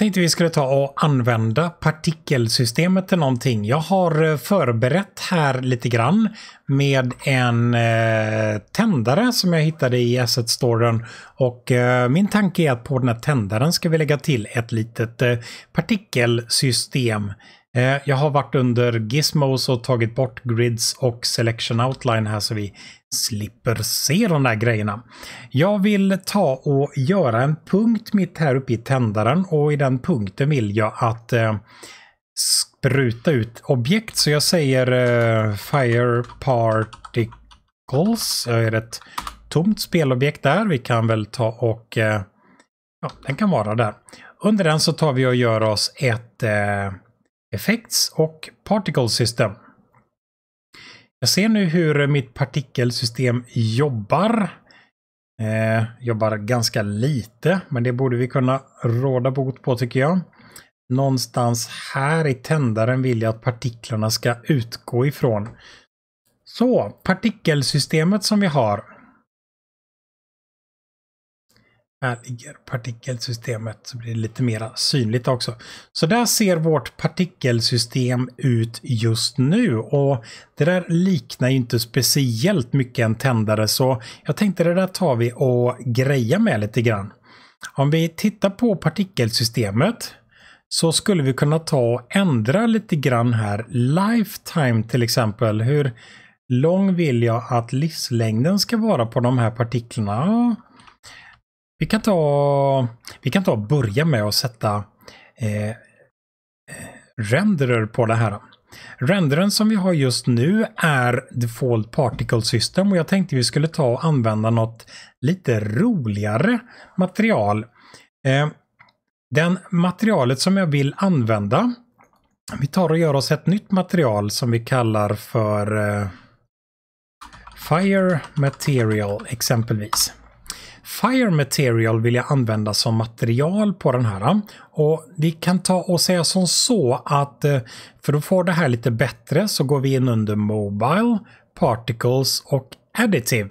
tänkte vi skulle ta och använda partikelsystemet till någonting. Jag har eh, förberett här lite grann med en eh, tändare som jag hittade i asset storen. Och eh, min tanke är att på den här tändaren ska vi lägga till ett litet eh, partikelsystem Eh, jag har varit under Gizmos och tagit bort grids och selection outline här så vi slipper se de där grejerna. Jag vill ta och göra en punkt mitt här uppe i tändaren och i den punkten vill jag att eh, spruta ut objekt så jag säger eh, fire particles. Jag är ett tomt spelobjekt där. Vi kan väl ta och eh, ja, den kan vara där. Under den så tar vi och gör oss ett eh, Effects och Particle System. Jag ser nu hur mitt partikelsystem jobbar. Eh, jobbar ganska lite, men det borde vi kunna råda bot på tycker jag. Någonstans här i tändaren vill jag att partiklarna ska utgå ifrån. Så, partikelsystemet som vi har Här ligger partikelsystemet så blir det lite mer synligt också. Så där ser vårt partikelsystem ut just nu och det där liknar ju inte speciellt mycket en tändare så jag tänkte det där tar vi och grejar med lite grann. Om vi tittar på partikelsystemet så skulle vi kunna ta och ändra lite grann här. Lifetime till exempel. Hur lång vill jag att livslängden ska vara på de här partiklarna? Vi kan ta, vi kan ta och börja med att sätta eh, eh renderer på det här. Renderen som vi har just nu är Default Particle System och jag tänkte vi skulle ta och använda något lite roligare material. Eh, den materialet som jag vill använda, vi tar och gör oss ett nytt material som vi kallar för eh, Fire Material exempelvis. Fire Material vill jag använda som material på den här. Och Vi kan ta och säga som så att eh, för att få det här lite bättre så går vi in under Mobile, Particles och Additive.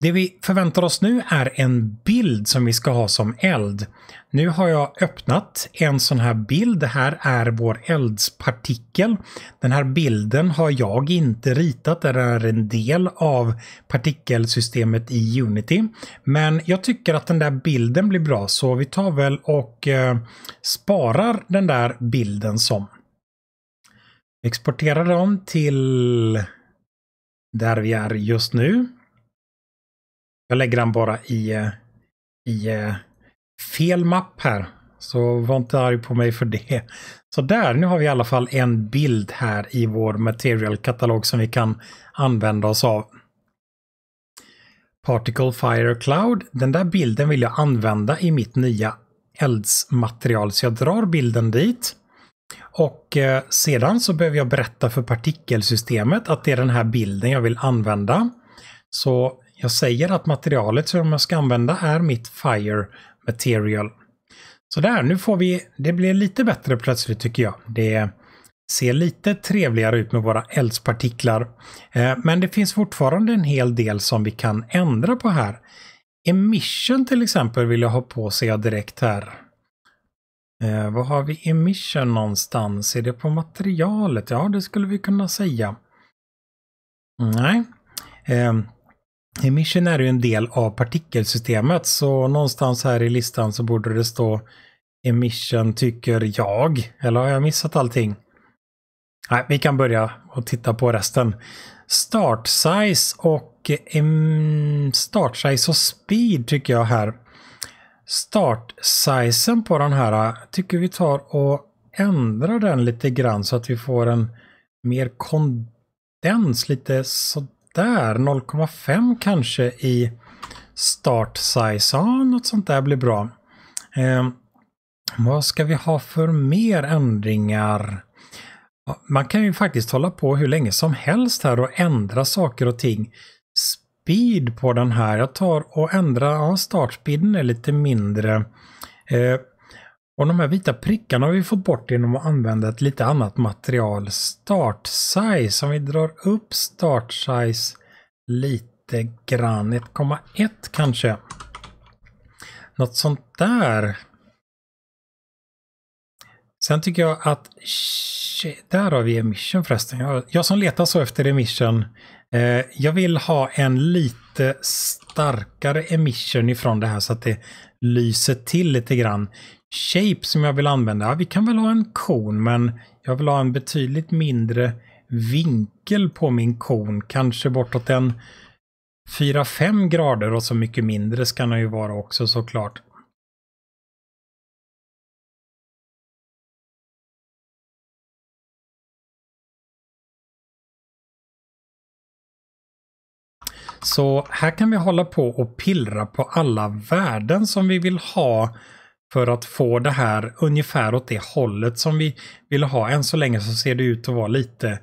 Det vi förväntar oss nu är en bild som vi ska ha som eld. Nu har jag öppnat en sån här bild. Det här är vår eldspartikel. Den här bilden har jag inte ritat. Den är en del av partikelsystemet i Unity. Men jag tycker att den där bilden blir bra så vi tar väl och eh, sparar den där bilden som. Vi exporterar den till där vi är just nu. Jag lägger den bara i, eh, i eh, fel mapp här. Så var inte arg på mig för det. Så där, nu har vi i alla fall en bild här i vår materialkatalog som vi kan använda oss av. Particle Fire Cloud. Den där bilden vill jag använda i mitt nya eldsmaterial så jag drar bilden dit. Och eh, sedan så behöver jag berätta för partikelsystemet att det är den här bilden jag vill använda. Så jag säger att materialet som jag ska använda är mitt Fire Material. Så där, nu får vi, det blir lite bättre plötsligt tycker jag. Det ser lite trevligare ut med våra eldspartiklar. Eh, men det finns fortfarande en hel del som vi kan ändra på här. Emission till exempel vill jag ha på sig direkt här. Eh, vad har vi emission någonstans? Är det på materialet? Ja, det skulle vi kunna säga. Nej. Eh, Emission är ju en del av partikelsystemet, så någonstans här i listan så borde det stå Emission tycker jag. Eller har jag missat allting? Nej, vi kan börja och titta på resten. Start size och start size och speed tycker jag här. Start sizen på den här tycker vi tar och ändrar den lite grann så att vi får en mer kondens, lite sådär där. 0,5 kanske i start size. Ja, något sånt där blir bra. Eh, vad ska vi ha för mer ändringar? Man kan ju faktiskt hålla på hur länge som helst här och ändra saker och ting. Speed på den här. Jag tar och ändrar, ja startspeeden är lite mindre. Eh, och de här vita prickarna har vi fått bort genom att använda ett lite annat material. Start size, om vi drar upp start size lite grann, 1,1 kanske. Något sånt där. Sen tycker jag att, där har vi emission förresten. Jag, jag som letar så efter emission, eh, jag vill ha en lite starkare emission ifrån det här så att det lyser till lite grann shape som jag vill använda. Ja, vi kan väl ha en kon, men jag vill ha en betydligt mindre vinkel på min kon. Kanske bortåt en 4-5 grader och så mycket mindre ska den ju vara också såklart. Så här kan vi hålla på och pillra på alla värden som vi vill ha för att få det här ungefär åt det hållet som vi ville ha. Än så länge så ser det ut att vara lite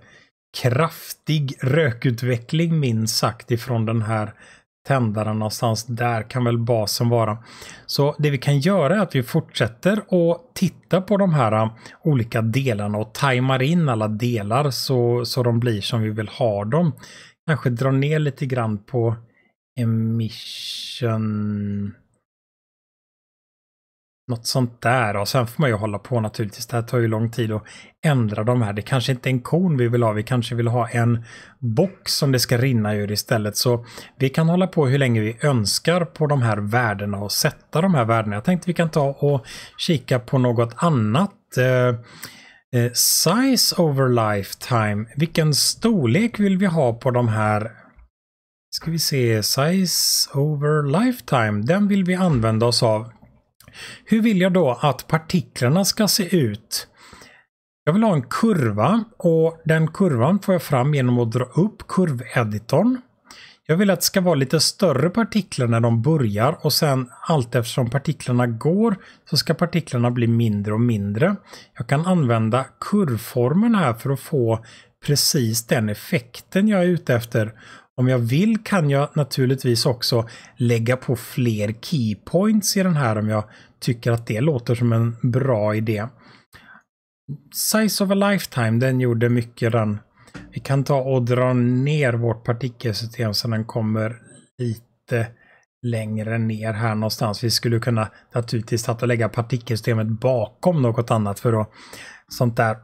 kraftig rökutveckling minst sagt ifrån den här tändaren någonstans. Där kan väl basen vara. Så det vi kan göra är att vi fortsätter och titta på de här äh, olika delarna och tajmar in alla delar så, så de blir som vi vill ha dem. Kanske dra ner lite grann på emission något sånt där. Och sen får man ju hålla på naturligtvis. Det här tar ju lång tid att ändra de här. Det kanske inte är en kon vi vill ha. Vi kanske vill ha en box som det ska rinna ur istället. Så vi kan hålla på hur länge vi önskar på de här värdena och sätta de här värdena. Jag tänkte vi kan ta och kika på något annat. Eh, eh, size over lifetime. Vilken storlek vill vi ha på de här ska vi se, size over lifetime, den vill vi använda oss av. Hur vill jag då att partiklarna ska se ut? Jag vill ha en kurva och den kurvan får jag fram genom att dra upp kurveditorn. Jag vill att det ska vara lite större partiklar när de börjar och sen allt eftersom partiklarna går så ska partiklarna bli mindre och mindre. Jag kan använda kurvformen här för att få precis den effekten jag är ute efter. Om jag vill kan jag naturligtvis också lägga på fler keypoints i den här om jag tycker att det låter som en bra idé. Size of a lifetime, den gjorde mycket den. Vi kan ta och dra ner vårt partikelsystem så den kommer lite längre ner här någonstans. Vi skulle kunna naturligtvis ta och lägga partikelsystemet bakom något annat för att sånt där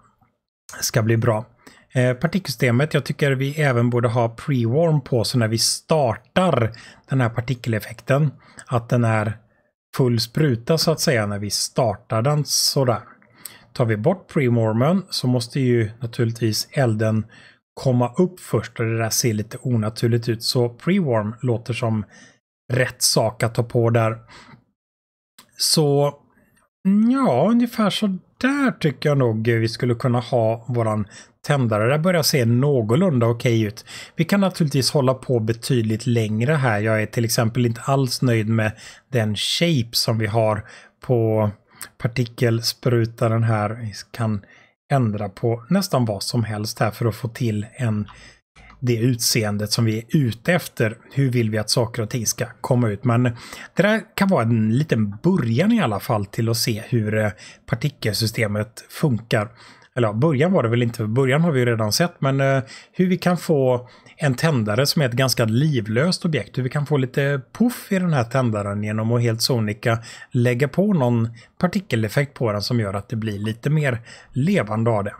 ska bli bra. Eh, partikelsystemet, jag tycker vi även borde ha pre-warm på så när vi startar den här partikeleffekten, att den är full spruta så att säga när vi startar den sådär. Tar vi bort pre-warmen så måste ju naturligtvis elden komma upp först och det där ser lite onaturligt ut. Så pre-warm låter som rätt sak att ta på där. Så ja, ungefär så där tycker jag nog vi skulle kunna ha våran tändare börjar se någorlunda okej ut. Vi kan naturligtvis hålla på betydligt längre här. Jag är till exempel inte alls nöjd med den shape som vi har på partikelsprutan här. Vi kan ändra på nästan vad som helst här för att få till en det utseendet som vi är ute efter. Hur vill vi att saker och ting ska komma ut? Men det där kan vara en liten början i alla fall till att se hur eh, partikelsystemet funkar eller ja, början var det väl inte, början har vi ju redan sett, men eh, hur vi kan få en tändare som är ett ganska livlöst objekt, hur vi kan få lite puff i den här tändaren genom att helt sonika lägga på någon partikeleffekt på den som gör att det blir lite mer levande av det.